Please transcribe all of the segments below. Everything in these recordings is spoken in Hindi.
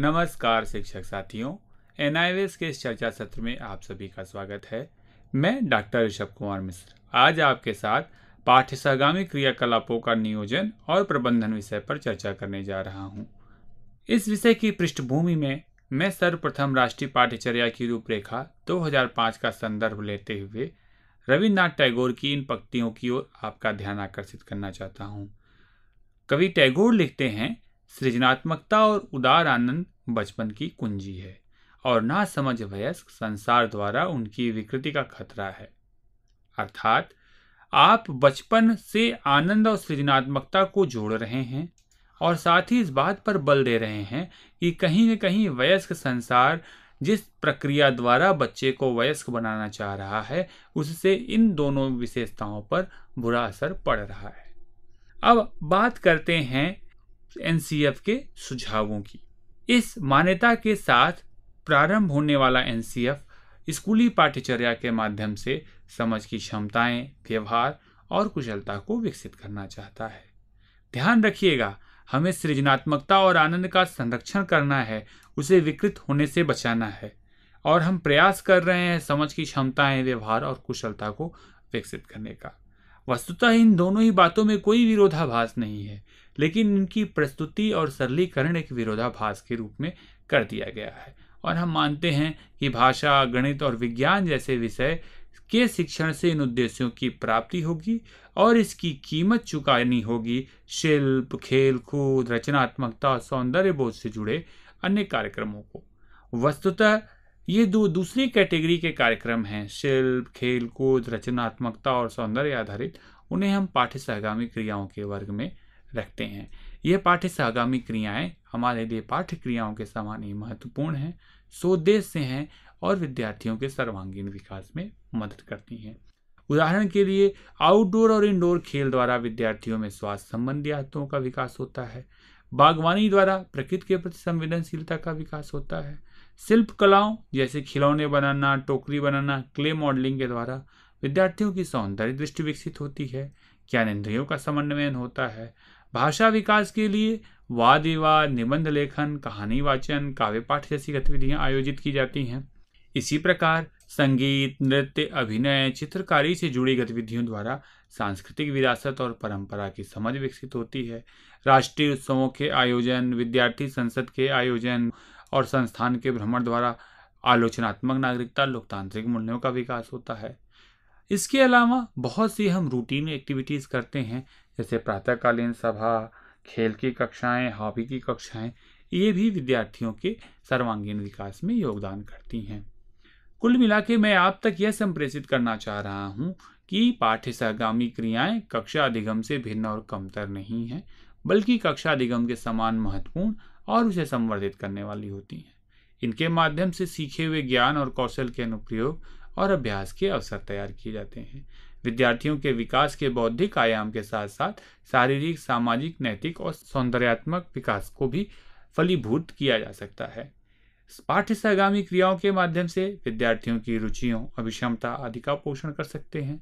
नमस्कार शिक्षक साथियों एन के इस चर्चा सत्र में आप सभी का स्वागत है मैं डॉक्टर ऋषभ कुमार मिश्र आज आपके साथ पाठ्य सहगामी क्रियाकलापों का नियोजन और प्रबंधन विषय पर चर्चा करने जा रहा हूँ इस विषय की पृष्ठभूमि में मैं सर्वप्रथम राष्ट्रीय पाठ्यचर्या की रूपरेखा 2005 का संदर्भ लेते हुए रविन्द्रनाथ टैगोर की इन पंक्तियों की ओर आपका ध्यान आकर्षित करना चाहता हूँ कवि टैगोर लिखते हैं सृजनात्मकता और उदार आनंद बचपन की कुंजी है और ना समझ वयस्क संसार द्वारा उनकी विकृति का खतरा है अर्थात आप बचपन से आनंद और सृजनात्मकता को जोड़ रहे हैं और साथ ही इस बात पर बल दे रहे हैं कि कहीं न कहीं वयस्क संसार जिस प्रक्रिया द्वारा बच्चे को वयस्क बनाना चाह रहा है उससे इन दोनों विशेषताओं पर बुरा असर पड़ रहा है अब बात करते हैं एनसीएफ के सुझावों की इस मान्यता के साथ प्रारंभ होने वाला एनसीएफ स्कूली पाठ्यचर्या के माध्यम से समझ की क्षमताएं व्यवहार और कुशलता को विकसित करना चाहता है ध्यान रखिएगा हमें सृजनात्मकता और आनंद का संरक्षण करना है उसे विकृत होने से बचाना है और हम प्रयास कर रहे हैं समझ की क्षमताएं व्यवहार और कुशलता को विकसित करने का वस्तुतः इन दोनों ही बातों में कोई विरोधाभास नहीं है लेकिन इनकी प्रस्तुति और सरलीकरण एक विरोधाभास के रूप में कर दिया गया है और हम मानते हैं कि भाषा गणित और विज्ञान जैसे विषय के शिक्षण से इन उद्देश्यों की प्राप्ति होगी और इसकी कीमत चुकानी होगी शिल्प खेल कूद रचनात्मकता और सौंदर्य बोध से जुड़े अन्य कार्यक्रमों को वस्तुतः ये दो दूसरी कैटेगरी के कार्यक्रम हैं शिल्प खेलकूद रचनात्मकता और सौंदर्य आधारित उन्हें हम पाठ्य सहगामी क्रियाओं के वर्ग में रखते हैं ये पाठ्य सहगामी क्रियाएं हमारे लिए पाठ्य क्रियाओं के समान ही महत्वपूर्ण हैं स्वदेश से हैं और विद्यार्थियों के सर्वांगीण विकास में मदद करती हैं उदाहरण के लिए आउटडोर और इंडोर खेल द्वारा विद्यार्थियों में स्वास्थ्य संबंधी आदतों का विकास होता है बागवानी द्वारा प्रकृति के प्रति संवेदनशीलता का विकास होता है शिल्प कलाओं जैसे खिलौने बनाना टोकरी बनाना क्ले मॉडलिंग के द्वारा विद्यार्थियों की सौंदर्य दृष्टि विकसित होती है इंद्रियों का समन्वयन होता है भाषा विकास के लिए वाद विवाद निबंध लेखन कहानी वाचन काव्य पाठ जैसी गतिविधियां आयोजित की जाती हैं इसी प्रकार संगीत नृत्य अभिनय चित्रकारी से जुड़ी गतिविधियों द्वारा सांस्कृतिक विरासत और परंपरा की समझ विकसित होती है राष्ट्रीय उत्सवों के आयोजन विद्यार्थी संसद के आयोजन और संस्थान के भ्रमण द्वारा आलोचनात्मक नागरिकता लोकतांत्रिक मूल्यों का विकास होता है इसके अलावा बहुत सी हम रूटीन एक्टिविटीज़ करते हैं जैसे प्रातःकालीन सभा खेल की कक्षाएं हॉबी की कक्षाएं ये भी विद्यार्थियों के सर्वांगीण विकास में योगदान करती हैं कुल मिला के मैं आप तक यह संप्रेषित करना चाह रहा हूँ कि पाठ्य सहगामी क्रियाएं कक्षा अधिगम से भिन्न और कमतर नहीं हैं बल्कि कक्षा अधिगम के समान महत्वपूर्ण और उसे संवर्धित करने वाली होती हैं इनके माध्यम से सीखे हुए ज्ञान और कौशल के अनुप्रयोग और अभ्यास के अवसर तैयार किए जाते हैं विद्यार्थियों के विकास के बौद्धिक आयाम के साथ साथ शारीरिक सामाजिक नैतिक और सौंदर्यात्मक विकास को भी फलीभूत किया जा सकता है पाठ्य सहगामी क्रियाओं के माध्यम से विद्यार्थियों की रुचियों अभिक्षमता आदि का पोषण कर सकते हैं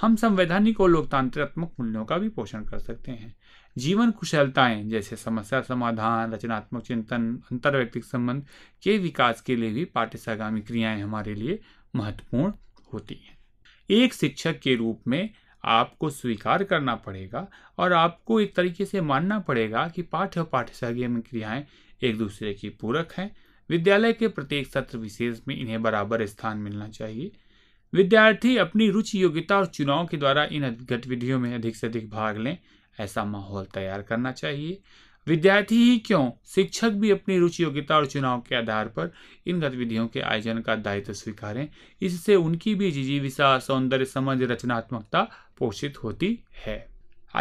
हम संवैधानिक और लोकतांत्रात्मक मूल्यों का भी पोषण कर सकते हैं जीवन कुशलताएं जैसे समस्या समाधान रचनात्मक चिंतन अंतर्व्यक्तिक संबंध के विकास के लिए भी पाठ्यसागामी क्रियाएं हमारे लिए महत्वपूर्ण होती हैं एक शिक्षक के रूप में आपको स्वीकार करना पड़ेगा और आपको एक तरीके से मानना पड़ेगा कि पाठ्य और पाठ्यसागामी क्रियाएं एक दूसरे की पूरक हैं विद्यालय के प्रत्येक सत्र विशेष में इन्हें बराबर स्थान मिलना चाहिए विद्यार्थी अपनी रुचि योग्यता और चुनाव के द्वारा इन गतिविधियों में अधिक से अधिक भाग लें ऐसा माहौल तैयार करना चाहिए विद्यार्थी ही क्यों शिक्षक भी अपनी रुचि योग्यता और चुनाव के आधार पर इन गतिविधियों के आयोजन का दायित्व स्वीकारें इससे उनकी भी जिजीविसा सौंदर्य समझ रचनात्मकता पोषित होती है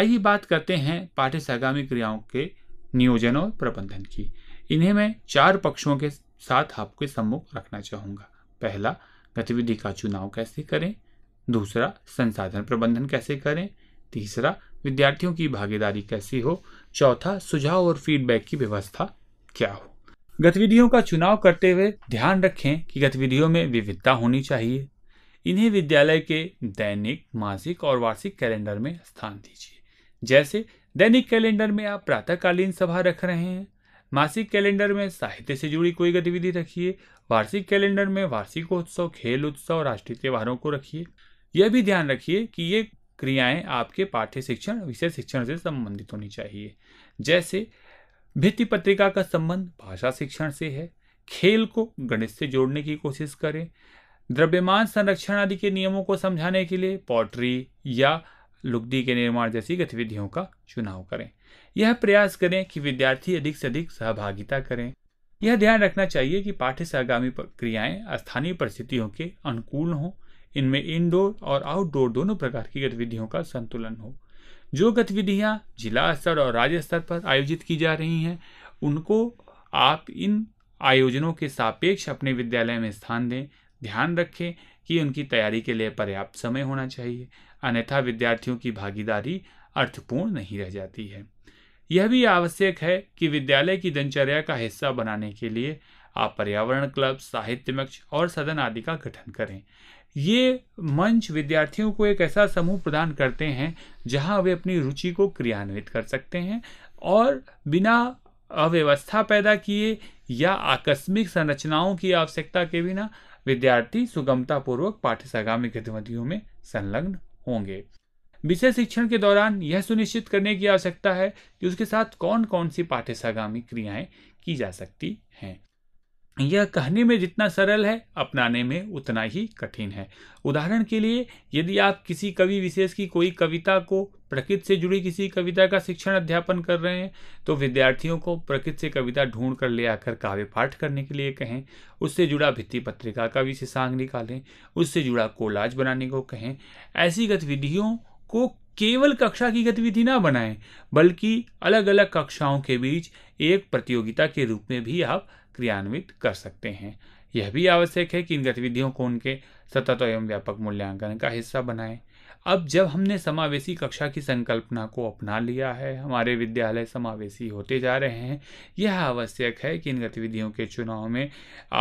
आइए बात करते हैं पाठ्य सहगामी क्रियाओं के नियोजन और प्रबंधन की इन्हें मैं चार पक्षों के साथ आपके सम्मुख रखना चाहूँगा पहला गतिविधि का चुनाव कैसे करें दूसरा संसाधन प्रबंधन कैसे करें तीसरा विद्यार्थियों की भागीदारी कैसी हो चौथा सुझाव और फीडबैक की व्यवस्था क्या हो गतिविधियों का चुनाव करते हुए ध्यान रखें कि गतिविधियों में विविधता होनी चाहिए इन्हें विद्यालय के दैनिक मासिक और वार्षिक कैलेंडर में स्थान दीजिए जैसे दैनिक कैलेंडर में आप प्रातःकालीन सभा रख रहे हैं मासिक कैलेंडर में साहित्य से जुड़ी कोई गतिविधि रखिए वार्षिक कैलेंडर में वार्षिकोत्सव खेल उत्सव राष्ट्रीय त्योहारों को रखिए यह भी ध्यान रखिए कि ये क्रियाएं आपके पाठ्य शिक्षण विषय शिक्षण से संबंधित होनी चाहिए जैसे भित्ति पत्रिका का संबंध भाषा शिक्षण से है खेल को गणित से जोड़ने की कोशिश करें द्रव्यमान संरक्षण आदि के नियमों को समझाने के लिए पॉटरी या लुगदी के निर्माण जैसी गतिविधियों का चुनाव करें यह प्रयास करें कि विद्यार्थी अधिक से अधिक सहभागिता करें यह ध्यान रखना चाहिए कि पाठ्य सहगामी प्रक्रियाएं स्थानीय परिस्थितियों के अनुकूल हों इनमें इनडोर और आउटडोर दोनों प्रकार की गतिविधियों का संतुलन हो जो गतिविधियां जिला स्तर और राज्य स्तर पर आयोजित की जा रही हैं उनको आप इन आयोजनों के सापेक्ष अपने विद्यालय में स्थान दें ध्यान रखें कि उनकी तैयारी के लिए पर्याप्त समय होना चाहिए अन्यथा विद्यार्थियों की भागीदारी अर्थपूर्ण नहीं रह जाती है यह भी आवश्यक है कि विद्यालय की दिनचर्या का हिस्सा बनाने के लिए आप पर्यावरण क्लब साहित्य मंच और सदन आदि का गठन करें ये मंच विद्यार्थियों को एक ऐसा समूह प्रदान करते हैं जहां वे अपनी रुचि को क्रियान्वित कर सकते हैं और बिना अव्यवस्था पैदा किए या आकस्मिक संरचनाओं की आवश्यकता के बिना विद्यार्थी सुगमतापूर्वक पाठ्य सगामी गतिविधियों में संलग्न होंगे विषय शिक्षण के दौरान यह सुनिश्चित करने की आवश्यकता है कि उसके साथ कौन कौन सी पाठ्यसागामी क्रियाएं की जा सकती हैं यह कहने में जितना सरल है अपनाने में उतना ही कठिन है उदाहरण के लिए यदि आप किसी कवि विशेष की कोई कविता को प्रकृति से जुड़ी किसी कविता का शिक्षण अध्यापन कर रहे हैं तो विद्यार्थियों को प्रकृति से कविता ढूंढ कर ले आकर काव्य पाठ करने के लिए कहें उससे जुड़ा भित्ति पत्रिका का विशेषांग निकालें उससे जुड़ा कोलाज बनाने को कहें ऐसी गतिविधियों को केवल कक्षा की गतिविधि ना बनाएं बल्कि अलग अलग कक्षाओं के बीच एक प्रतियोगिता के रूप में भी आप क्रियान्वित कर सकते हैं यह भी आवश्यक है कि इन गतिविधियों को उनके सतत एवं व्यापक मूल्यांकन का हिस्सा बनाएं अब जब हमने समावेशी कक्षा की संकल्पना को अपना लिया है हमारे विद्यालय समावेशी होते जा रहे हैं यह आवश्यक है कि इन गतिविधियों के चुनाव में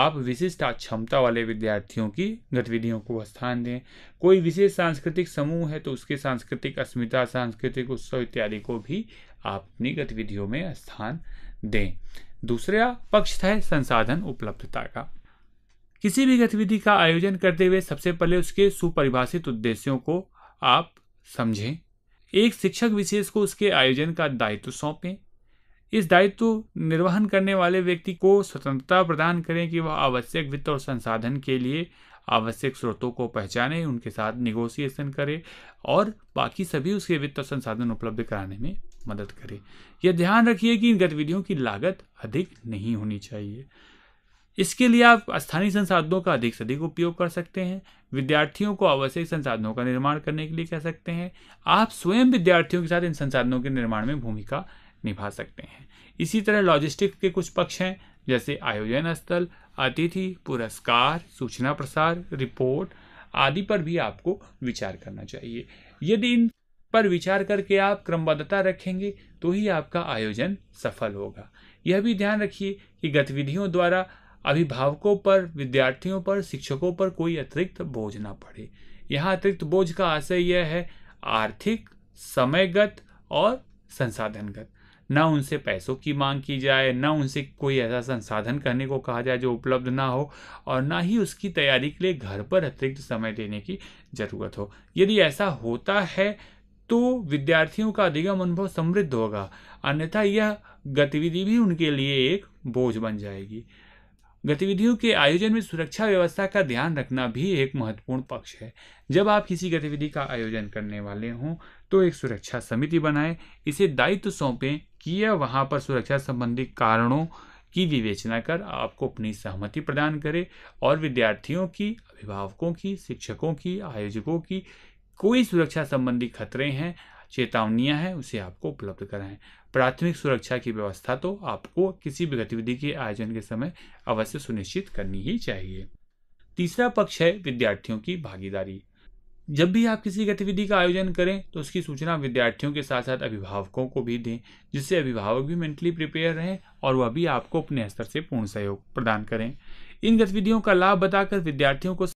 आप विशिष्ट क्षमता वाले विद्यार्थियों की गतिविधियों को स्थान दें कोई विशेष सांस्कृतिक समूह है तो उसके सांस्कृतिक अस्मिता सांस्कृतिक उत्सव इत्यादि को भी आप अपनी गतिविधियों में स्थान दें दूसरा पक्ष है संसाधन उपलब्धता का किसी भी गतिविधि का आयोजन करते हुए सबसे पहले उसके सुपरिभाषित उद्देश्यों को आप समझें एक शिक्षक विशेष को उसके आयोजन का दायित्व सौंपें इस दायित्व निर्वहन करने वाले व्यक्ति को स्वतंत्रता प्रदान करें कि वह आवश्यक वित्त और संसाधन के लिए आवश्यक स्रोतों को पहचाने उनके साथ निगोसिएशन करे और बाकी सभी उसके वित्त और संसाधन उपलब्ध कराने में मदद करे यह ध्यान रखिए कि इन गतिविधियों की लागत अधिक नहीं होनी चाहिए इसके लिए आप स्थानीय संसाधनों का अधिक से अधिक उपयोग कर सकते हैं विद्यार्थियों को आवश्यक संसाधनों का निर्माण करने के लिए कह सकते हैं आप स्वयं विद्यार्थियों के साथ इन संसाधनों के निर्माण में भूमिका निभा सकते हैं इसी तरह लॉजिस्टिक्स के कुछ पक्ष हैं जैसे आयोजन स्थल अतिथि पुरस्कार सूचना प्रसार रिपोर्ट आदि पर भी आपको विचार करना चाहिए यदि इन पर विचार करके आप क्रमबद्धता रखेंगे तो ही आपका आयोजन सफल होगा यह भी ध्यान रखिए कि गतिविधियों द्वारा अभिभावकों पर विद्यार्थियों पर शिक्षकों पर कोई अतिरिक्त बोझ ना पड़े यहाँ अतिरिक्त बोझ का आशय यह है आर्थिक समयगत और संसाधनगत ना उनसे पैसों की मांग की जाए ना उनसे कोई ऐसा संसाधन करने को कहा जाए जो उपलब्ध ना हो और ना ही उसकी तैयारी के लिए घर पर अतिरिक्त समय देने की ज़रूरत हो यदि ऐसा होता है तो विद्यार्थियों का अधिगम अनुभव समृद्ध होगा अन्यथा यह गतिविधि भी उनके लिए एक बोझ बन जाएगी गतिविधियों के आयोजन में सुरक्षा व्यवस्था का ध्यान रखना भी एक महत्वपूर्ण पक्ष है जब आप किसी गतिविधि का आयोजन करने वाले हों तो एक सुरक्षा समिति बनाएं इसे दायित्व सौंपें कि यह वहाँ पर सुरक्षा संबंधी कारणों की विवेचना कर आपको अपनी सहमति प्रदान करे और विद्यार्थियों की अभिभावकों की शिक्षकों की आयोजकों की कोई सुरक्षा संबंधी खतरे हैं चेतावनियां हैं उसे आपको उपलब्ध कराएं प्राथमिक सुरक्षा की व्यवस्था तो आपको किसी भी गतिविधि के आयोजन के समय अवश्य सुनिश्चित करनी ही चाहिए तीसरा पक्ष है विद्यार्थियों की भागीदारी जब भी आप किसी गतिविधि का आयोजन करें तो उसकी सूचना विद्यार्थियों के साथ साथ अभिभावकों को भी दें जिससे अभिभावक भी मेंटली प्रिपेयर रहें और वह भी आपको अपने स्तर से पूर्ण सहयोग प्रदान करें इन गतिविधियों का लाभ बताकर विद्यार्थियों को